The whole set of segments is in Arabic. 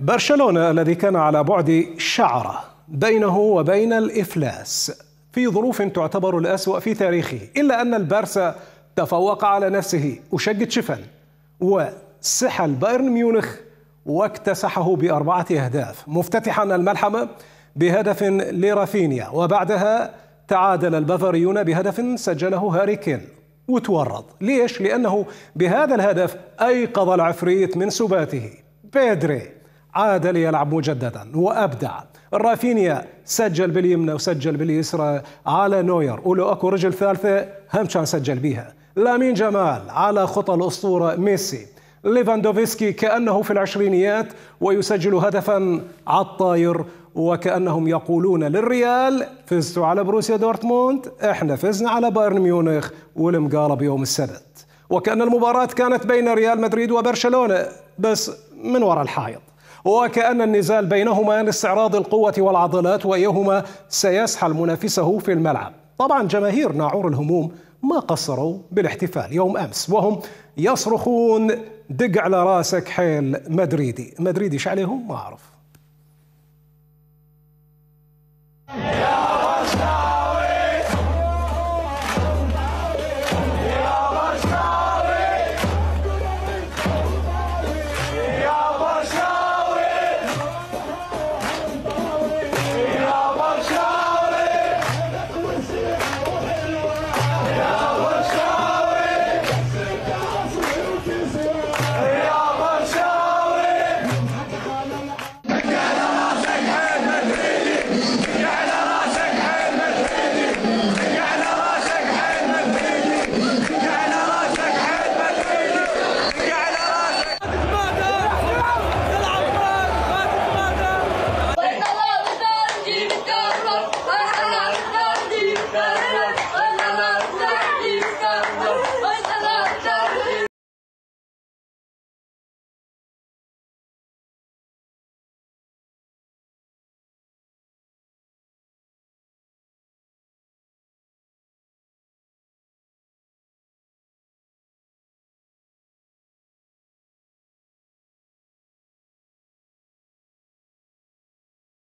برشلونة الذي كان على بعد شعرة بينه وبين الإفلاس في ظروف تعتبر الأسوأ في تاريخه إلا أن البارسا تفوق على نفسه وشق شفن وسحل بايرن ميونخ واكتسحه بأربعة أهداف مفتتحا الملحمة بهدف لرافينيا وبعدها تعادل البافاريون بهدف سجله هاري كين وتورط ليش؟ لأنه بهذا الهدف أيقظ العفريت من سباته بيدري عاد ليلعب مجددا وابدع رافينيا سجل باليمنى وسجل باليسرى على نوير ولو اكو رجل ثالثه هم كان سجل بيها لامين جمال على خطى الاسطوره ميسي ليفاندوفسكي كانه في العشرينيات ويسجل هدفا على الطاير وكانهم يقولون للريال فزتوا على بروسيا دورتموند احنا فزنا على بايرن ميونخ والمقالب يوم السبت وكان المباراه كانت بين ريال مدريد وبرشلونه بس من وراء الحائط وكأن النزال بينهما لاستعراض القوة والعضلات وأيهما سيسحل منافسه في الملعب طبعا جماهير ناعور الهموم ما قصروا بالاحتفال يوم أمس وهم يصرخون دق على راسك حيل مدريدي مدريدي شعليهم ما أعرف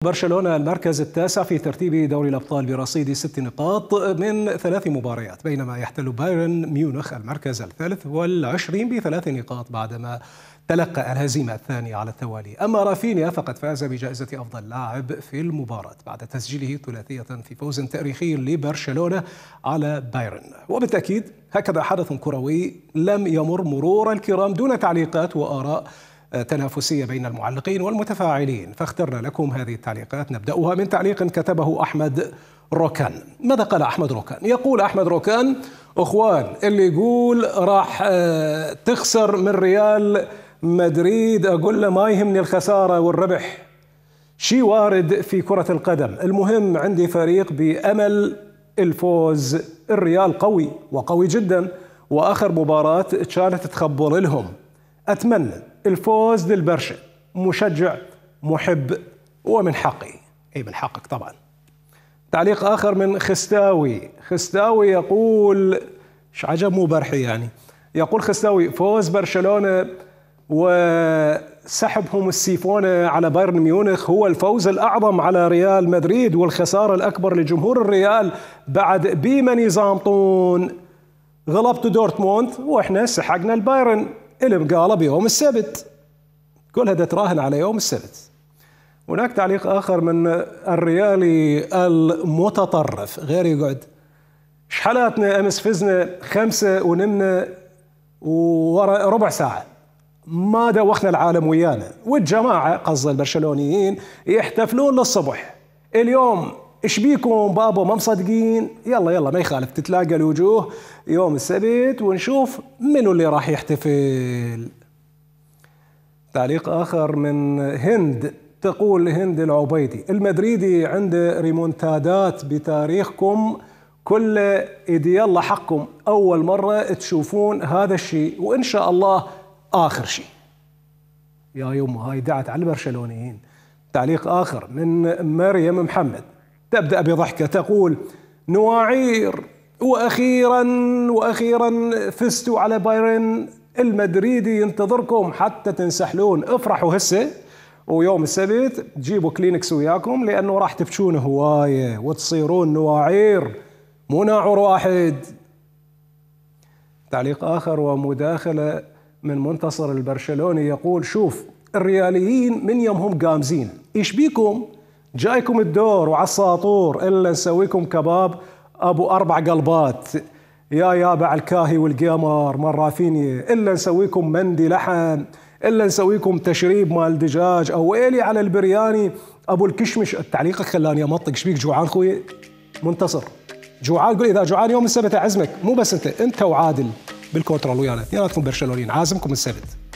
برشلونة المركز التاسع في ترتيب دوري الأبطال برصيد ست نقاط من ثلاث مباريات بينما يحتل بايرن ميونخ المركز الثالث والعشرين بثلاث نقاط بعدما تلقى الهزيمة الثانية على التوالي أما رافينيا فقد فاز بجائزة أفضل لاعب في المباراة بعد تسجيله ثلاثية في فوز تاريخي لبرشلونة على بايرن وبالتأكيد هكذا حدث كروي لم يمر مرور الكرام دون تعليقات وآراء آه، تنافسية بين المعلقين والمتفاعلين فاخترنا لكم هذه التعليقات نبدأها من تعليق كتبه أحمد روكان ماذا قال أحمد روكان؟ يقول أحمد روكان أخوان اللي يقول راح آه، تخسر من ريال مدريد أقول له ما يهمني الخسارة والربح شيء وارد في كرة القدم المهم عندي فريق بأمل الفوز الريال قوي وقوي جدا وآخر مباراة كانت تخبر لهم أتمنى الفوز للبرشا مشجع محب ومن حقي اي من حقك طبعا تعليق اخر من خستاوي خستاوي يقول مش عجب مو برحي يعني يقول خستاوي فوز برشلونه وسحبهم السيفونة على بايرن ميونخ هو الفوز الأعظم على ريال مدريد والخسارة الأكبر لجمهور الريال بعد بيمن يزامطون غلبت دورتموند وإحنا سحقنا البايرن الم بيوم السبت كل هذا تراهن على يوم السبت هناك تعليق اخر من الريالي المتطرف غير يقعد شحالاتنا امس فزنا خمسه ونمنا ورا ربع ساعه ما دوخنا العالم ويانا والجماعه قصد البرشلونيين يحتفلون للصبح اليوم ايش بيكم بابا ما مصدقين يلا يلا ما يخالف تتلاقى الوجوه يوم السبت ونشوف منو اللي راح يحتفل تعليق آخر من هند تقول هند العبيدي المدريدي عنده ريمونتادات بتاريخكم كل إيدي يلا حقكم أول مرة تشوفون هذا الشيء وإن شاء الله آخر شيء يا يمه هاي دعت على البرشلونيين تعليق آخر من مريم محمد تبدأ بضحكة تقول نواعير وأخيرا وأخيرا فزتوا على بايرن المدريدي ينتظركم حتى تنسحلون افرحوا هسه ويوم السبت جيبوا كلينكس وياكم لانه راح تبكون هوايه وتصيرون نواعير مو ناعور واحد تعليق اخر ومداخله من منتصر البرشلوني يقول شوف الرياليين من يومهم قامزين ايش بيكم جايكم الدور وعلى الساطور الا نسويكم كباب ابو اربع قلبات يا يابع الكاهي والقمر مرافيني الا نسويكم مندي لحم الا نسويكم تشريب مال دجاج او ويلي على البرياني ابو الكشمش التعليق خلاني امطق شبيك جوعان خوي منتصر جوعان قول اذا جوعان يوم السبت اعزمك مو بس انت انت وعادل بالكوترال ويانا اثنيناتكم برشلونيين عازمكم السبت